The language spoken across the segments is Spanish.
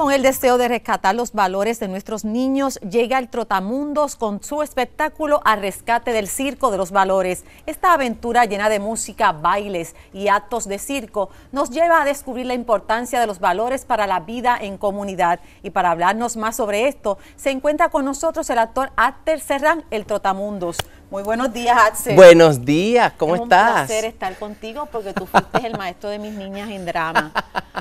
con el deseo de rescatar los valores de nuestros niños, llega el Trotamundos con su espectáculo a rescate del Circo de los Valores. Esta aventura llena de música, bailes y actos de circo nos lleva a descubrir la importancia de los valores para la vida en comunidad. Y para hablarnos más sobre esto, se encuentra con nosotros el actor átter Serrán, el Trotamundos. Muy buenos días, Axel. Buenos días, ¿cómo estás? Es un placer estar contigo porque tú fuiste el maestro de mis niñas en drama.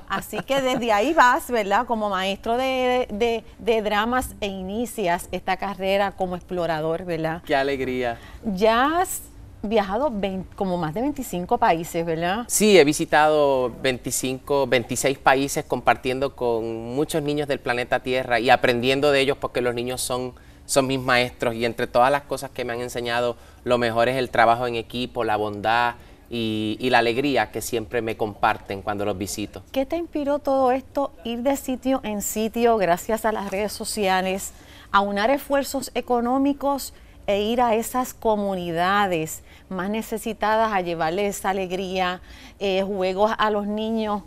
Así que desde ahí vas, ¿verdad? Como maestro de, dramas e inicias esta carrera como explorador, ¿verdad? Qué alegría. Ya has viajado como más de 25 países, ¿verdad? Sí, he visitado 25, 26 países compartiendo con muchos niños del planeta Tierra y aprendiendo de ellos porque los niños son son mis maestros y entre todas las cosas que me han enseñado, lo mejor es el trabajo en equipo, la bondad y, la alegría que siempre me comparten cuando los visito. ¿Qué te inspiró todo esto, ir de sitio en sitio gracias a las redes sociales, aunar esfuerzos económicos e ir a esas comunidades más necesitadas a llevarles esa alegría, eh, juegos a los niños?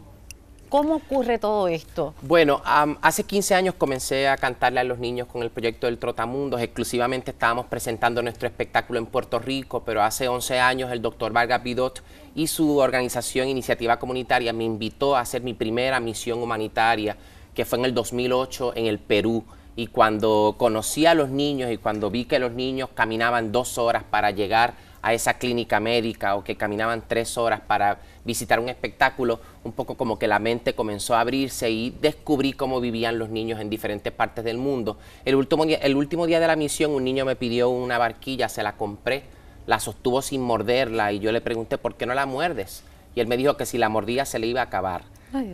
¿Cómo ocurre todo esto? Bueno, hace 15 años comencé a cantarle a los niños con el proyecto del Trotamundos. Exclusivamente estábamos presentando nuestro espectáculo en Puerto Rico, pero hace 11 años el doctor Vargas Bidot y su organización Iniciativa Comunitaria me invitó a hacer mi primera misión humanitaria, que fue en el 2008 en el Perú. Y cuando conocí a los niños y cuando vi que los niños caminaban dos horas para llegar a esa clínica médica o que caminaban tres horas para visitar un espectáculo, un poco como que la mente comenzó a abrirse y descubrí cómo vivían los niños en diferentes partes del mundo. El último día, el último día de la misión un niño me pidió una barquilla, se la compré, la sostuvo sin morderla y yo le pregunté por qué no la muerdes. Y él me dijo que si la mordía se le iba a acabar.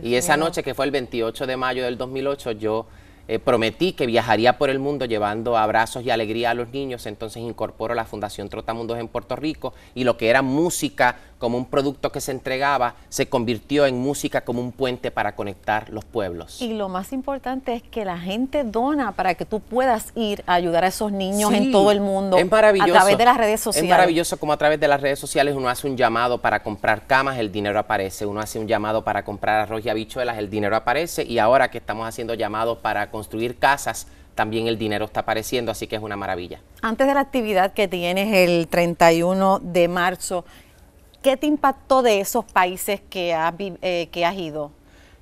y esa noche, que fue el 28 de mayo del 2008, yo eh, prometí que viajaría por el mundo llevando abrazos y alegría a los niños, entonces incorporo la Fundación Trotamundos en Puerto Rico y lo que era música como un producto que se entregaba, se convirtió en música como un puente para conectar los pueblos. Y lo más importante es que la gente dona para que tú puedas ir a ayudar a esos niños en todo el mundo es maravilloso. a través de las redes sociales. Es maravilloso como a través de las redes sociales uno hace un llamado para comprar camas, el dinero aparece, uno hace un llamado para comprar arroz y habichuelas, el dinero aparece y ahora que estamos haciendo llamados para construir casas, también el dinero está apareciendo, así que es una maravilla. Antes de la actividad que tienes el 31 de marzo, ¿Qué te impactó de esos países que has, eh, que has ido?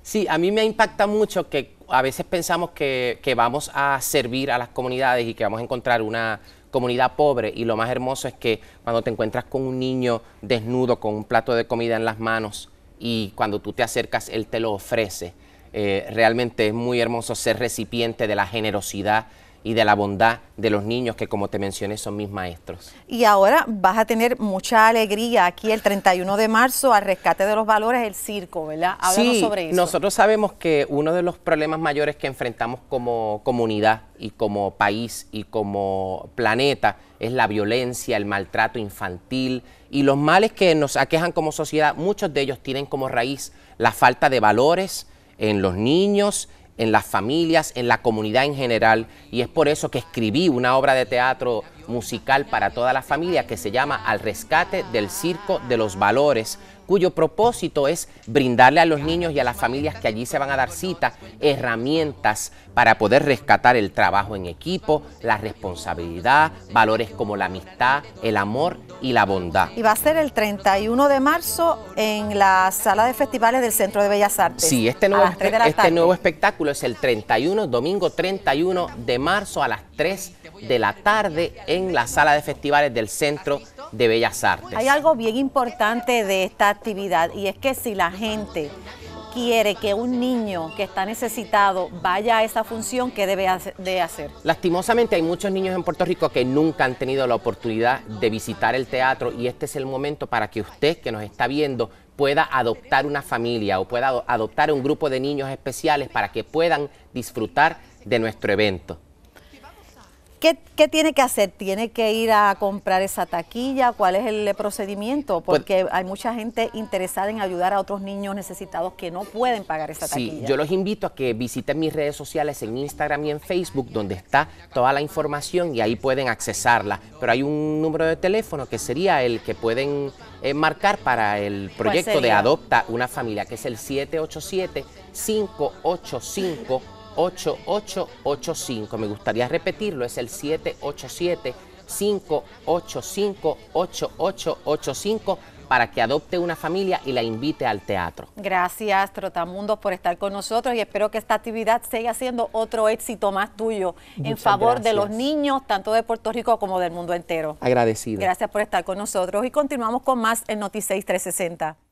Sí, a mí me impacta mucho que a veces pensamos que, vamos a servir a las comunidades y que vamos a encontrar una comunidad pobre y lo más hermoso es que cuando te encuentras con un niño desnudo con un plato de comida en las manos y cuando tú te acercas él te lo ofrece. Eh, realmente es muy hermoso ser recipiente de la generosidad y de la bondad de los niños que como te mencioné son mis maestros. Y ahora vas a tener mucha alegría aquí el 31 de marzo al rescate de los valores el circo, ¿verdad? Háblanos sobre eso. Nosotros sabemos que uno de los problemas mayores que enfrentamos como comunidad y como país y como planeta es la violencia, el maltrato infantil y los males que nos aquejan como sociedad, muchos de ellos tienen como raíz la falta de valores en los niños, en las familias, en la comunidad en general, y es por eso que escribí una obra de teatro musical para toda la familia que se llama Al rescate del circo de los valores, cuyo propósito es brindarle a los niños y a las familias que allí se van a dar cita herramientas para poder rescatar el trabajo en equipo, la responsabilidad, valores como la amistad, el amor y la bondad. Y va a ser el 31 de marzo en la sala de festivales del Centro de Bellas Artes. Sí, este nuevo, este nuevo espectáculo es el 31, domingo 31 de marzo a las 3 de la tarde en la sala de festivales del Centro de Bellas Artes. Hay algo bien importante de esta actividad y es que si la gente quiere que un niño que está necesitado vaya a esa función, ¿qué debe de hacer? Lastimosamente hay muchos niños en Puerto Rico que nunca han tenido la oportunidad de visitar el teatro y este es el momento para que usted que nos está viendo pueda adoptar una familia o pueda adoptar un grupo de niños especiales para que puedan disfrutar de nuestro evento. ¿Qué, tiene que hacer? ¿Tiene que ir a comprar esa taquilla? ¿Cuál es el procedimiento? Pues Porque hay mucha gente interesada en ayudar a otros niños necesitados que no pueden pagar esa taquilla. Sí, yo los invito a que visiten mis redes sociales en Instagram y en Facebook, donde está toda la información y ahí pueden accesarla. Pero hay un número de teléfono que sería el que pueden eh, marcar para el proyecto de Adopta una Familia, que es el 787 585 8885. Me gustaría repetirlo, es el 787 585 8885 para que adopte una familia y la invite al teatro. Gracias, Trotamundos, por estar con nosotros y espero que esta actividad siga siendo otro éxito más tuyo en favor de los niños, tanto de Puerto Rico como del mundo entero. Agradecido. Gracias por estar con nosotros y continuamos con más en noticias 360.